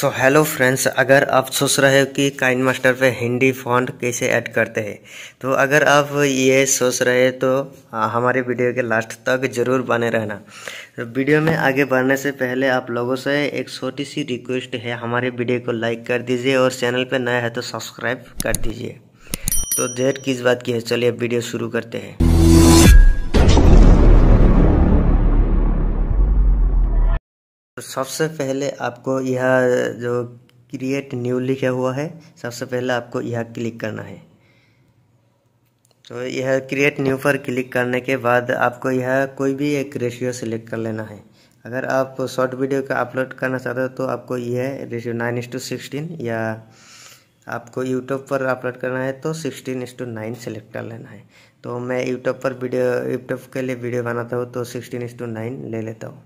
so hello friends अगर आप सोच रहे हो कि काइन मास्टर पर हिंदी फॉन्ट कैसे ऐड करते हैं तो अगर आप ये सोच रहे हैं तो हमारे वीडियो के लास्ट तक ज़रूर बने रहना तो वीडियो में आगे बढ़ने से पहले आप लोगों से एक छोटी सी रिक्वेस्ट है हमारे वीडियो को लाइक कर दीजिए और चैनल पर नया है तो सब्सक्राइब कर दीजिए तो देर किस बात की है चलिए वीडियो शुरू करते हैं सबसे पहले आपको यह जो क्रिएट न्यू लिखा हुआ है सबसे पहले आपको यह क्लिक करना है तो यह क्रिएट न्यू पर क्लिक करने के बाद आपको यह कोई भी एक रेशियो सिलेक्ट कर लेना है अगर आप शॉर्ट वीडियो का अपलोड करना चाहते हो तो आपको यह ratio nine is to sixteen या आपको यूट्यूब पर अपलोड करना है तो सिक्सटीन इंस टू नाइन सेलेक्ट कर लेना है तो मैं यूट्यूब पर वीडियो यूट्यूब के लिए वीडियो बनाता हूँ तो सिक्सटीन इंस टू नाइन ले लेता हूँ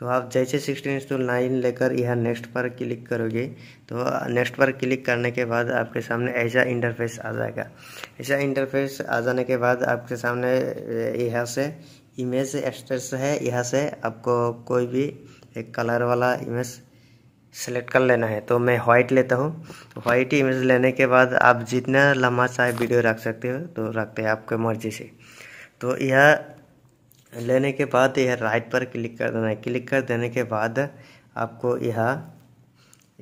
तो आप जैसे सिक्सटीन इंस टू नाइन लेकर यह नेक्स्ट पर क्लिक करोगे तो नेक्स्ट पर क्लिक करने के बाद आपके सामने ऐसा इंटरफेस आ जाएगा ऐसा इंटरफेस आ जाने के बाद आपके सामने यहाँ से इमेज एक्सट्रेस है यहाँ से आपको कोई भी एक कलर वाला इमेज सेलेक्ट कर लेना है तो मैं व्हाइट लेता हूँ तो व्हाइट इमेज लेने के बाद आप जितना लंबा चाहे वीडियो रख सकते हो तो रखते हैं आपके मर्जी से तो यह लेने के बाद यह राइट पर क्लिक कर देना है क्लिक कर देने के बाद आपको यह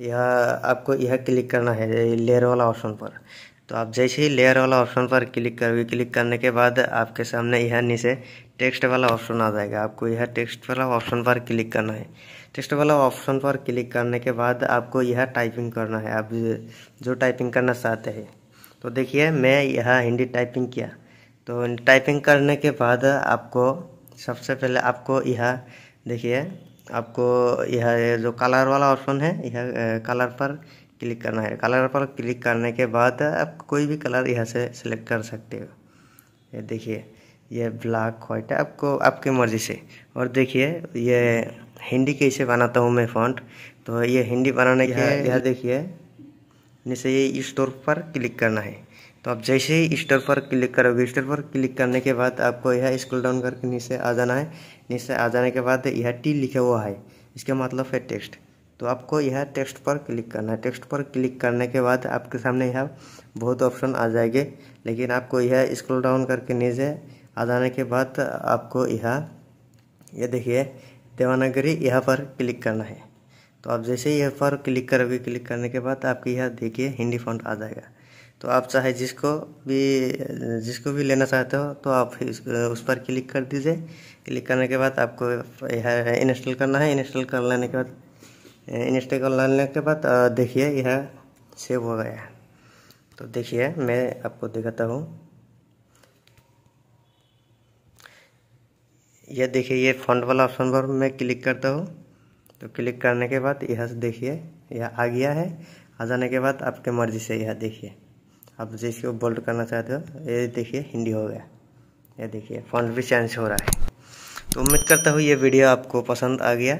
यह आपको यह क्लिक करना है लेयर वाला ऑप्शन पर तो आप जैसे ही लेयर वाला ऑप्शन पर क्लिक करोगे क्लिक करने के बाद आपके सामने यह नीचे टेक्स्ट वाला ऑप्शन आ जाएगा आपको यह टेक्स्ट वाला ऑप्शन पर क्लिक करना है टेक्स्ट वाला ऑप्शन पर क्लिक करने के बाद आपको यह टाइपिंग करना है आप जो टाइपिंग करना चाहते हैं तो देखिए मैं यह हिंदी टाइपिंग किया तो टाइपिंग करने के बाद आपको सबसे पहले आपको यह देखिए आपको यह जो कलर वाला ऑप्शन है यह कलर पर क्लिक करना है कलर पर क्लिक करने के बाद आप कोई भी कलर यहाँ से सिलेक्ट कर सकते हो ये देखिए ये ब्लैक वाइट है आपको आपकी मर्ज़ी से और देखिए ये हिंदी कैसे बनाता हूँ मैं फॉन्ट तो ये हिंदी बनाने के यह देखिए नीचे ये स्टोर पर क्लिक करना है तो आप जैसे ही स्टोर पर क्लिक करोगे स्टोर पर क्लिक करने के बाद आपको यह स्क्रॉल डाउन करके नीचे आ जाना है नीचे आ जाने के बाद यह टी लिखा हुआ है इसका मतलब है टेक्स्ट तो आपको यह टेक्स्ट पर क्लिक करना है टेक्स्ट पर क्लिक करने के बाद आपके सामने यह बहुत ऑप्शन आ जाएंगे लेकिन आपको यह स्क्रॉल डाउन करके नीचे आ जाने के बाद आपको यह यह देखिए देवानागरी यहाँ पर क्लिक करना है तो आप जैसे ही पर क्लिक करोगे क्लिक करने के बाद आपके यहाँ देखिए हिंदी फॉन्ट आ जाएगा तो आप चाहे जिसको भी जिसको भी लेना चाहते हो तो आप उस पर क्लिक कर दीजिए क्लिक करने के बाद आपको यह इंस्टॉल करना है इंस्टॉल कर लेने के बाद इंस्टॉल कर लेने के बाद देखिए यह सेव हो गया तो देखिए मैं आपको दिखाता हूँ यह देखिए ये फॉन्ट वाला ऑप्शन पर मैं क्लिक करता हूँ तो क्लिक करने के बाद यह देखिए यह आ गया है आ जाने के बाद आपके मर्जी से यह देखिए आप जिसको बोल्ड करना चाहते हो ये देखिए हिंदी हो गया ये देखिए फॉन्ट भी चेंज हो रहा है तो उम्मीद करता हूँ ये वीडियो आपको पसंद आ गया